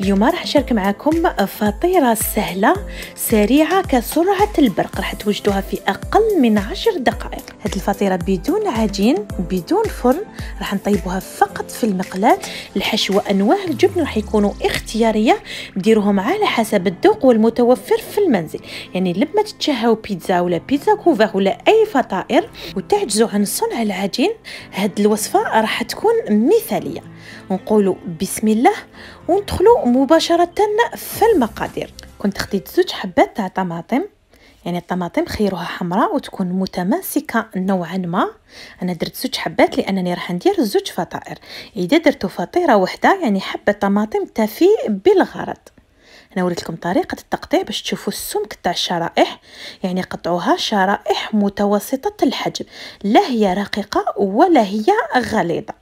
اليوم راح نشارك معكم فطيرة سهلة سريعة كسرعة البرق راح توجدوها في أقل من عشر دقائق هاد الفطيرة بدون عجين بدون فرن راح نطيبوها فقط في المقلاة الحشوة أنواع الجبن راح يكونوا اختيارية ديروهم على حسب الذوق والمتوفر في المنزل يعني لما تتشهوا بيتزا ولا بيتزا كوفر ولا أي فطائر وتعجزوا عن صنع العجين هاد الوصفة راح تكون مثالية ونقولوا بسم الله وندخلوا مباشره في المقادير كنت خديت زوج حبات تاع طماطم يعني الطماطم خيروها حمراء وتكون متماسكه نوعا ما انا درت زوج حبات لانني راح ندير زوج فطائر اذا درتو فطيره وحده يعني حبه طماطم تفي بالغرض انا وريت لكم طريقه التقطيع باش تشوفوا السمك تاع الشرائح يعني قطعوها شرائح متوسطه الحجم لا هي رقيقه ولا هي غليظه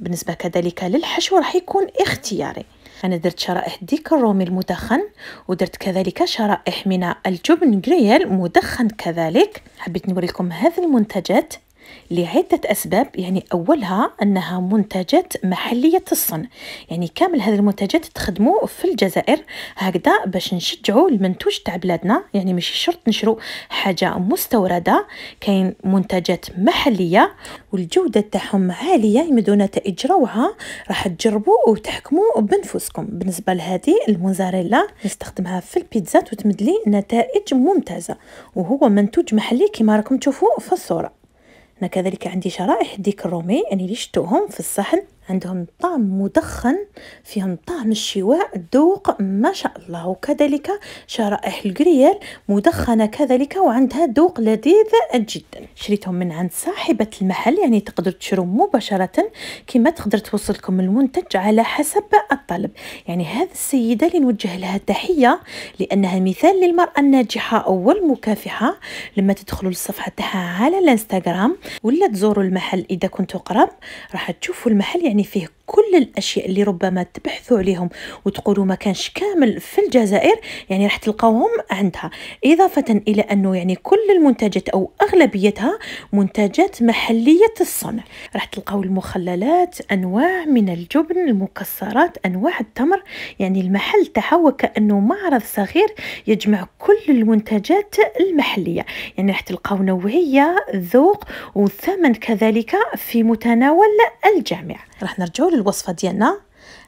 بالنسبة كذلك للحشو راح يكون اختياري أنا درت شرائح ديك الرومي المدخن ودرت كذلك شرائح من الجبن جريل مدخن كذلك حبيت نوريكم هذه المنتجات لعدة أسباب يعني أولها أنها منتجات محلية الصنع يعني كامل هذه المنتجات تخدموا في الجزائر هكذا باش نشجعوا المنتوج تاع بلادنا يعني ماشي شرط نشرو حاجة مستوردة كاين منتجات محلية والجودة تاعهم عالية يمدونا يعني نتائج روعة راح تجربوا وتحكموا بنفسكم بالنسبة لهذه الموزاريلا نستخدمها في البيتزات وتمدلي نتائج ممتازة وهو منتوج محلي كما راكم تشوفوا في الصورة انا كذلك عندي شرائح ديك الرومي اني اللي شتوهم في الصحن عندهم طعم مدخن فيهم طعم الشواء الذوق ما شاء الله وكذلك شرائح الكريال مدخنة كذلك وعندها ذوق لذيذ جدا شريتهم من عند صاحبة المحل يعني تقدر تشرو مباشرة كما تقدر توصلكم المنتج على حسب الطلب يعني هذه السيدة اللي نوجه لها تحية لأنها مثال للمرأة الناجحة المكافحة لما تدخلوا للصفحة تاعها على الانستغرام ولا تزوروا المحل إذا كنتوا قرب راح تشوفوا المحل يعني يعني فيه كل الاشياء اللي ربما تبحثوا عليهم وتقولوا ما كانش كامل في الجزائر يعني راح تلقاوهم عندها اضافه الى انه يعني كل المنتجات او اغلبيتها منتجات محليه الصنع راح تلقاو المخللات انواع من الجبن المكسرات انواع التمر يعني المحل تاعها كانه معرض صغير يجمع كل المنتجات المحليه يعني راح تلقاو نوعيه ذوق وثمن كذلك في متناول الجميع راح نرجعوا للوصفه ديالنا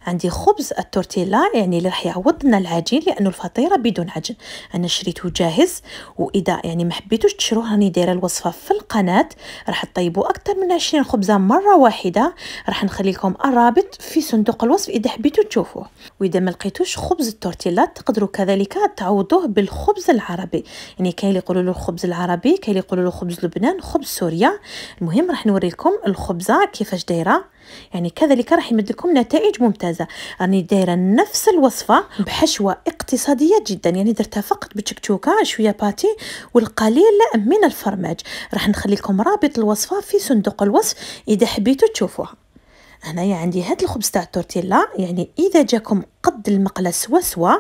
عندي خبز التورتيلا يعني اللي راح يعوض لنا العجين لانه الفطيره بدون عجن انا شريته جاهز واذا يعني ما حبيتوش تشروه راني دايره الوصفه في القناه راح تطيبوا اكثر من 20 خبزه مره واحده راح نخلي لكم الرابط في صندوق الوصف اذا حبيتوا تشوفوه واذا ما لقيتوش خبز التورتيلا تقدروا كذلك تعوضوه بالخبز العربي يعني كاين اللي يقولوا له الخبز العربي كاين اللي يقولوا له خبز لبنان خبز سوريا المهم راح نوريكم الخبزه كيفاش دايره يعني كذلك راح يمد لكم نتائج ممتازه راني دايره نفس الوصفه بحشوه اقتصاديه جدا يعني درتها فقط بتشكتوكه شويه باتي والقليل من الفرماج راح نخلي لكم رابط الوصفه في صندوق الوصف اذا حبيتوا تشوفوها هنايا عندي هاد الخبز تاع التورتيلا يعني اذا جاكم قد المقله سوا سوا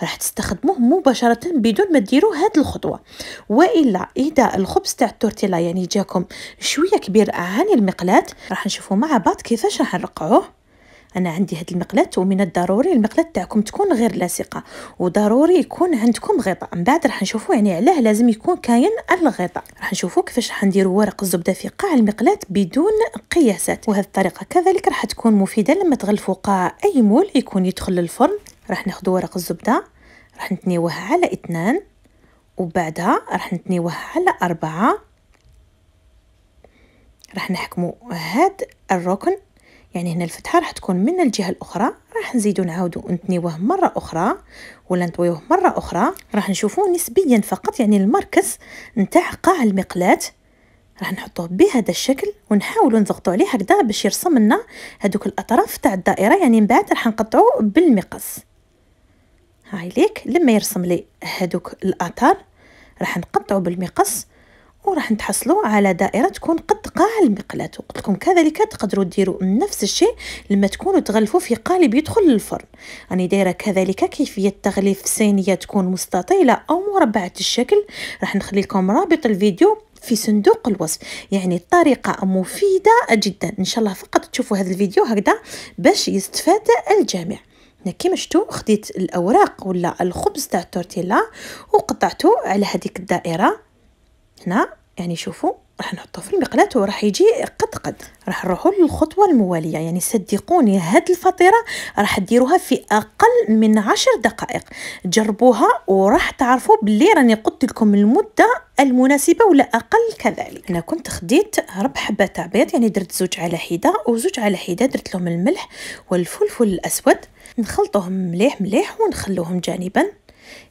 راح تستخدموه مباشره بدون ما ديروا هاد الخطوه والا اذا الخبز تاع التورتيلا يعني جاكم شويه كبير عن المقلاه راح نشوفوا مع بعض كيفاش راح نرقعوه انا عندي هاد المقلات ومن الضروري المقلات تاعكم تكون غير لاصقه وضروري يكون عندكم غطاء من بعد راح نشوفوا يعني علاه لازم يكون كاين الغطاء راح نشوفوا كيفاش راح نديروا ورق الزبده في قاع المقلات بدون قياسات وهذه الطريقه كذلك راح تكون مفيده لما تغلفوا قاع اي مول يكون يدخل للفرن راح ناخذ ورق الزبده راح نتنيوه على اثنان وبعدها راح نتنيوه على أربعة راح نحكمو هاد الركن يعني هنا الفتحه راح تكون من الجهه الاخرى راح نزيدو نعاودو نتنيوه مره اخرى ولا نطويوه مره اخرى راح نشوفو نسبيا فقط يعني المركز نتاع قاع المقلاه راح نحطوه بهذا الشكل ونحاولو نضغطو عليه هكذا باش يرسم لنا هذوك الاطراف تاع الدائره يعني من بعد راح نقطعو بالمقص هاي ليك لما يرسم لي هذوك الاثار راح نقطعو بالمقص وراح نتحصلوا على دائره تكون قد قاع المقلاة وقلت لكم كذلك تقدروا ديروا نفس الشيء لما تكونوا تغلفوا في قالب يدخل للفرن راني دايره كذلك كيفيه تغليف صينيه تكون مستطيله او مربعه الشكل راح نخلي لكم رابط الفيديو في صندوق الوصف يعني الطريقه مفيدة جدا إن شاء الله فقط تشوفوا هذا الفيديو هكذا باش يستفاد الجميع كيما شفتوا خديت الأوراق ولا الخبز تاع التورتيلا وقطعته على هذيك الدائرة هنا يعني شوفوا راح نحطوه في المقلاة وراح يجي قد قد راح نروحوا للخطوه المواليه يعني صدقوني هاد الفطيره راح ديروها في اقل من عشر دقائق جربوها وراح تعرفوا بلي راني قلت لكم المده المناسبه ولا اقل كذلك انا كنت خديت ربع حبة تاع بيض يعني درت زوج على حده وزوج على حده درت لهم الملح والفلفل الاسود نخلطوهم مليح مليح ونخلوهم جانبا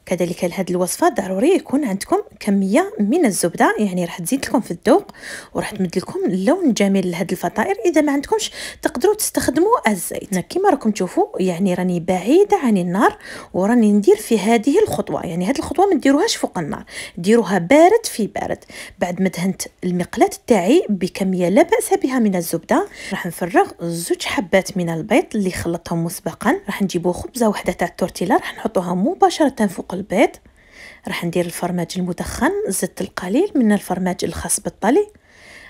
كذلك لهذه الوصفه ضروري يكون عندكم كميه من الزبده يعني راح تزيد لكم في الذوق وراح تمد لكم اللون الجميل لهذه الفطائر اذا ما عندكمش تقدروا تستخدموا الزيت كما راكم تشوفوا يعني راني بعيده عن النار وراني ندير في هذه الخطوه يعني هذه الخطوه ما ديروهاش فوق النار ديروها بارد في بارد بعد ما دهنت المقلاة تاعي بكميه لا باس بها من الزبده راح نفرغ زوج حبات من البيض اللي خلطتهم مسبقا راح نجيبو خبزه وحده تاع التورتيلا راح نحطوها مباشره فوق البيض راح ندير الفرماج المدخن زدت القليل من الفرماج الخاص بالطلي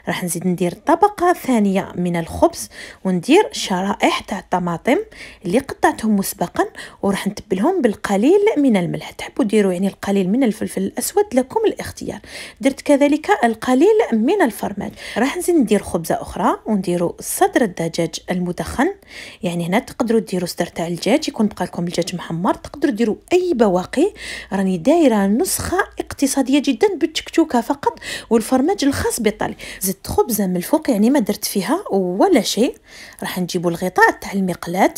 راح نزيد ندير طبقه ثانيه من الخبز وندير شرائح تاع الطماطم اللي قطعتهم مسبقا وراح نتبلهم بالقليل من الملح تحبوا ديروا يعني القليل من الفلفل الاسود لكم الاختيار درت كذلك القليل من الفرماج راح نزيد ندير خبزه اخرى ونديروا صدر الدجاج المدخن يعني هنا تقدروا ديروا صدر تاع الدجاج يكون بقى لكم الدجاج محمر تقدروا ديروا اي بواقي راني دايره نسخه اقتصاديه جدا بالتكتوكه فقط والفرماج الخاص بالطلي زدت درت خبزه من الفوق يعني ما درت فيها ولا شيء راح نجيبوا الغطاء تاع المقلاة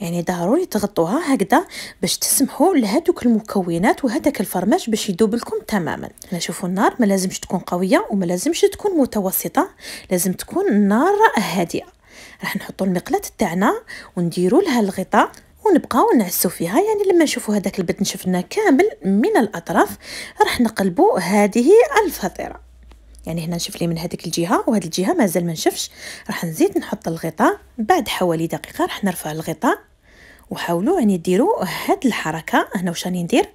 يعني ضروري تغطوها هكذا باش تسمحوا لهذوك المكونات وهذاك الفرماج باش يذوب لكم تماما هنا شوفوا النار ما لازمش تكون قويه وما لازمش تكون متوسطه لازم تكون النار هادئه راح نحطوا المقلاة تاعنا ونديروا لها الغطاء ونبقاو نعسو فيها يعني لما نشوفوا هذاك البدن شفناه كامل من الاطراف راح نقلبوا هذه الفطيره يعني هنا نشوف لي من هذيك الجهه وهذه الجهه مازال ما نشفش راح نزيد نحط الغطاء بعد حوالي دقيقه راح نرفع الغطاء وحاولوا يعني ديروا هاد الحركه هنا واش راني ندير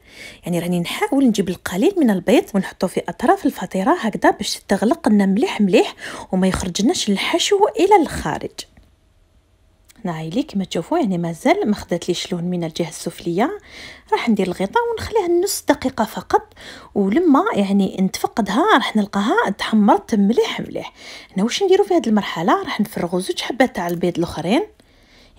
يعني راني نحاول نجيب القليل من البيض ونحطو في اطراف الفطيره هكذا باش تغلق لنا مليح مليح وما يخرجناش الحشو الى الخارج نعيلي كما تشوفوا يعني مازال ما خداتليش لون من الجهه السفليه راح ندير الغطاء ونخليها نص دقيقه فقط ولما يعني نتفقدها راح نلقاها تحمرت مليح مليح هنا واش نديرو في هذه المرحله راح نفرغوا زوج حبات تاع البيض الاخرين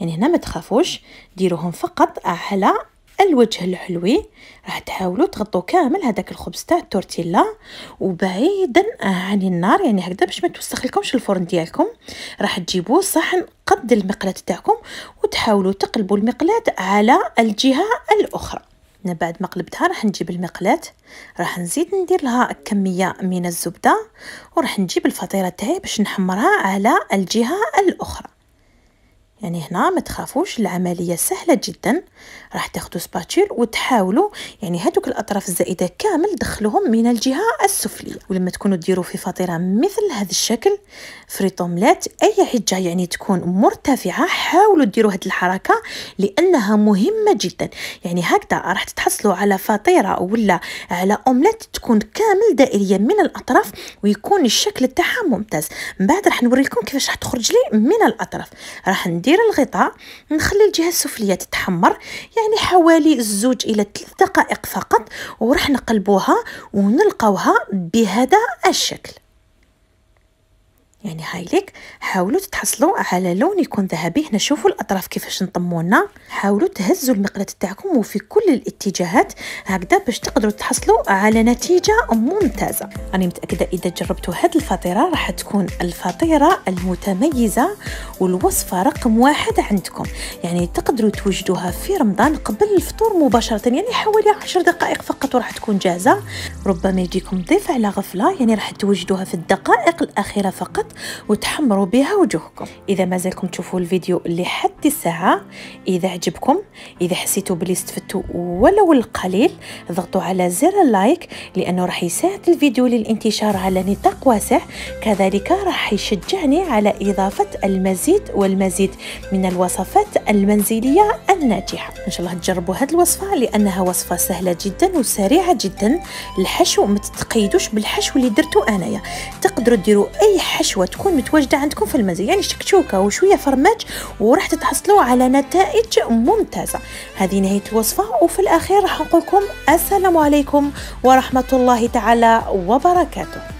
يعني هنا ما تخافوش ديروهم فقط على الوجه الحلوي راح تحاولوا تغطوا كامل هذاك الخبز تاع التورتيلا وبعيدا عن آه، النار يعني هكذا باش ما توسخ لكمش الفرن ديالكم راح تجيبوا صحن قد المقلاة تاعكم وتحاولوا تقلبوا المقلاة على الجهة الأخرى من بعد ما قلبتها راح نجيب المقلاة راح نزيد ندير لها كمية من الزبدة وراح نجيب الفطيرة تاعي باش نحمرها على الجهة الأخرى يعني هنا ما تخافوش العمليه سهله جدا راح تاخذوا سباتول وتحاولوا يعني هذوك الاطراف الزائده كامل دخلوهم من الجهه السفليه ولما تكونوا ديروا في فطيره مثل هذا الشكل فريطوملات اي حجه يعني تكون مرتفعه حاولوا ديروا هذه الحركه لانها مهمه جدا يعني هكذا راح تحصلوا على فطيره ولا على اومليت تكون كامل دائريه من الاطراف ويكون الشكل تاعها ممتاز من بعد راح نوريكم كيفاش راح تخرج لي من الاطراف راح ندير ندير الغطاء نخلي الجهه السفليه تتحمر يعني حوالي الزوج الى 3 دقائق فقط وراح نقلبوها ونلقاوها بهذا الشكل يعني هايليك حاولوا تتحصلوا على لون يكون ذهبي هنا شوفوا الاطراف كيفاش نطمونا حاولوا تهزوا المقله تاعكم وفي كل الاتجاهات هكذا باش تقدروا تحصلوا على نتيجه ممتازه راني متاكده اذا جربتوا هاد الفطيره راح تكون الفطيره المتميزه والوصفه رقم واحد عندكم يعني تقدروا توجدوها في رمضان قبل الفطور مباشره يعني حوالي 10 دقائق فقط وراح تكون جاهزه ربما يجيكم ضيف على غفله يعني راح توجدوها في الدقائق الاخيره فقط وتحمروا بها وجوهكم اذا مازالكم تشوفوا الفيديو لحد الساعه اذا عجبكم اذا حسيتوا بلي استفدتوا ولو القليل ضغطوا على زر اللايك لانه راح يساعد الفيديو للانتشار على نطاق واسع كذلك راح يشجعني على اضافه المزيد والمزيد من الوصفات المنزليه الناجحه ان شاء الله تجربوا هذه الوصفه لانها وصفه سهله جدا وسريعه جدا الحشو ما تتقيدوش بالحشو اللي درتو انايا تقدروا ديروا اي حشوه تكون متواجده عندكم في المنزل يعني شكشوكه وشويه فرماج وراح تتحصلوا على نتائج ممتازه هذه نهايه الوصفه وفي الاخير راح نقول لكم السلام عليكم ورحمه الله تعالى وبركاته